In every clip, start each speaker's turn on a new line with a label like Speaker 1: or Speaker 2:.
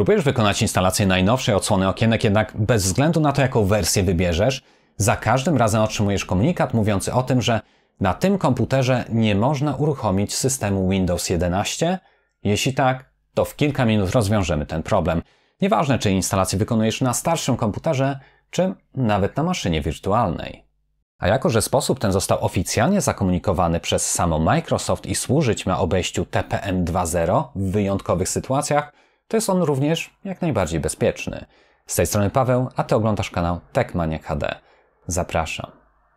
Speaker 1: Próbujesz wykonać instalację najnowszej odsłony okienek, jednak bez względu na to, jaką wersję wybierzesz, za każdym razem otrzymujesz komunikat mówiący o tym, że na tym komputerze nie można uruchomić systemu Windows 11. Jeśli tak, to w kilka minut rozwiążemy ten problem. Nieważne, czy instalację wykonujesz na starszym komputerze, czy nawet na maszynie wirtualnej. A jako, że sposób ten został oficjalnie zakomunikowany przez samo Microsoft i służyć ma obejściu TPM 2.0 w wyjątkowych sytuacjach, to jest on również jak najbardziej bezpieczny. Z tej strony Paweł, a Ty oglądasz kanał Techmaniac HD. Zapraszam.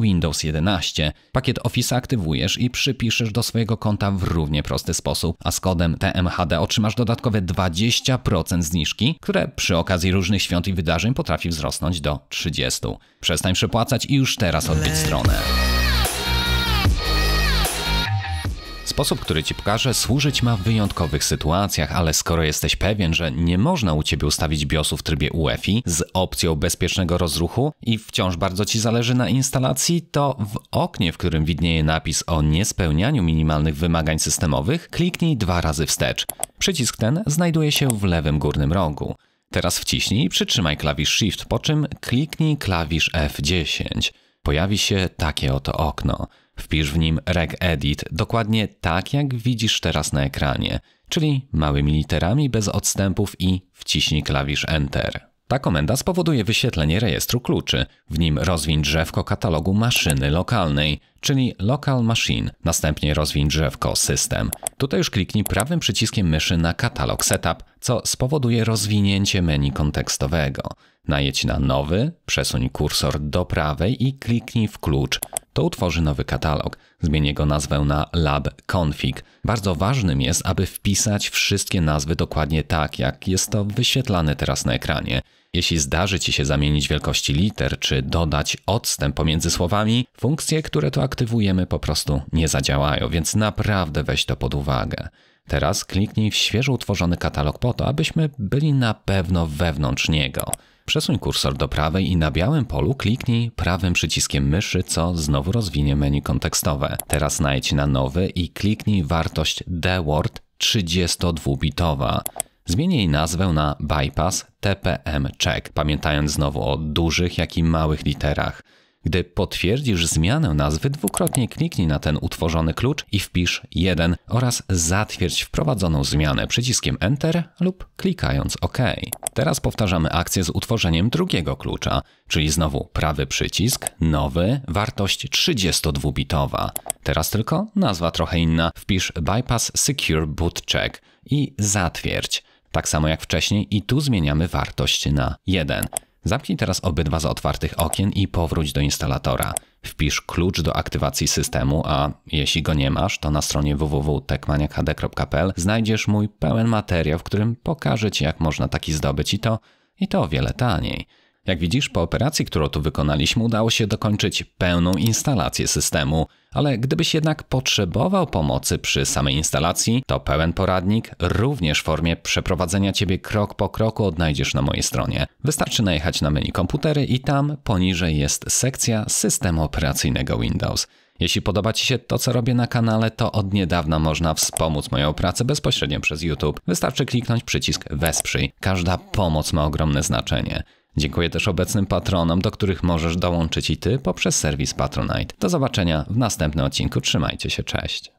Speaker 1: Windows 11. Pakiet Office aktywujesz i przypiszesz do swojego konta w równie prosty sposób, a z kodem TMHD otrzymasz dodatkowe 20% zniżki, które przy okazji różnych świąt i wydarzeń potrafi wzrosnąć do 30%. Przestań przepłacać i już teraz odbyć stronę. Sposób, który ci pokażę, służyć ma w wyjątkowych sytuacjach, ale skoro jesteś pewien, że nie można u ciebie ustawić BIOSu w trybie UEFI z opcją bezpiecznego rozruchu i wciąż bardzo ci zależy na instalacji, to w oknie, w którym widnieje napis o niespełnianiu minimalnych wymagań systemowych, kliknij dwa razy wstecz. Przycisk ten znajduje się w lewym górnym rogu. Teraz wciśnij i przytrzymaj klawisz Shift, po czym kliknij klawisz F10. Pojawi się takie oto okno. Wpisz w nim regedit dokładnie tak, jak widzisz teraz na ekranie, czyli małymi literami bez odstępów i wciśnij klawisz Enter. Ta komenda spowoduje wyświetlenie rejestru kluczy. W nim rozwiń drzewko katalogu maszyny lokalnej, czyli Local Machine. Następnie rozwiń drzewko System. Tutaj już kliknij prawym przyciskiem myszy na katalog Setup, co spowoduje rozwinięcie menu kontekstowego. Najedź na Nowy, przesuń kursor do prawej i kliknij w klucz to utworzy nowy katalog. Zmienię go nazwę na lab config. Bardzo ważnym jest, aby wpisać wszystkie nazwy dokładnie tak, jak jest to wyświetlane teraz na ekranie. Jeśli zdarzy Ci się zamienić wielkości liter czy dodać odstęp pomiędzy słowami, funkcje, które tu aktywujemy po prostu nie zadziałają, więc naprawdę weź to pod uwagę. Teraz kliknij w świeżo utworzony katalog po to, abyśmy byli na pewno wewnątrz niego. Przesuń kursor do prawej i na białym polu kliknij prawym przyciskiem myszy, co znowu rozwinie menu kontekstowe. Teraz najdź na nowy i kliknij wartość dword 32-bitowa. Zmień jej nazwę na bypass TPM check, pamiętając znowu o dużych, jak i małych literach. Gdy potwierdzisz zmianę nazwy, dwukrotnie kliknij na ten utworzony klucz i wpisz 1 oraz zatwierdź wprowadzoną zmianę przyciskiem Enter lub klikając OK. Teraz powtarzamy akcję z utworzeniem drugiego klucza, czyli znowu prawy przycisk, nowy, wartość 32-bitowa. Teraz tylko nazwa trochę inna. Wpisz Bypass Secure Boot Check i zatwierdź. Tak samo jak wcześniej i tu zmieniamy wartość na 1. Zamknij teraz obydwa z otwartych okien i powróć do instalatora. Wpisz klucz do aktywacji systemu, a jeśli go nie masz, to na stronie www.tekmaniakhd.pl znajdziesz mój pełen materiał, w którym pokażę Ci jak można taki zdobyć i to, i to o wiele taniej. Jak widzisz, po operacji, którą tu wykonaliśmy, udało się dokończyć pełną instalację systemu – ale gdybyś jednak potrzebował pomocy przy samej instalacji, to pełen poradnik również w formie przeprowadzenia Ciebie krok po kroku odnajdziesz na mojej stronie. Wystarczy najechać na menu komputery i tam poniżej jest sekcja systemu operacyjnego Windows. Jeśli podoba Ci się to, co robię na kanale, to od niedawna można wspomóc moją pracę bezpośrednio przez YouTube. Wystarczy kliknąć przycisk Wesprzyj. Każda pomoc ma ogromne znaczenie. Dziękuję też obecnym patronom, do których możesz dołączyć i ty poprzez serwis Patronite. Do zobaczenia w następnym odcinku. Trzymajcie się, cześć.